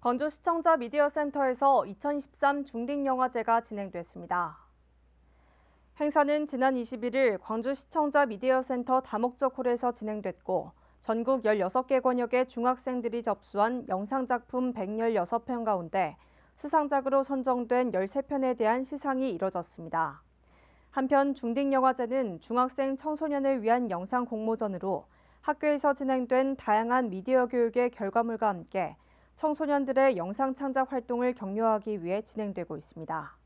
건주 시청자 미디어 센터에서 2023 중딩영화제가 진행됐습니다. 행사는 지난 21일 광주 시청자 미디어 센터 다목적 홀에서 진행됐고 전국 16개 권역의 중학생들이 접수한 영상작품 116편 가운데 수상작으로 선정된 13편에 대한 시상이 이뤄졌습니다. 한편 중딩영화제는 중학생 청소년을 위한 영상 공모전으로 학교에서 진행된 다양한 미디어 교육의 결과물과 함께 청소년들의 영상 창작 활동을 격려하기 위해 진행되고 있습니다.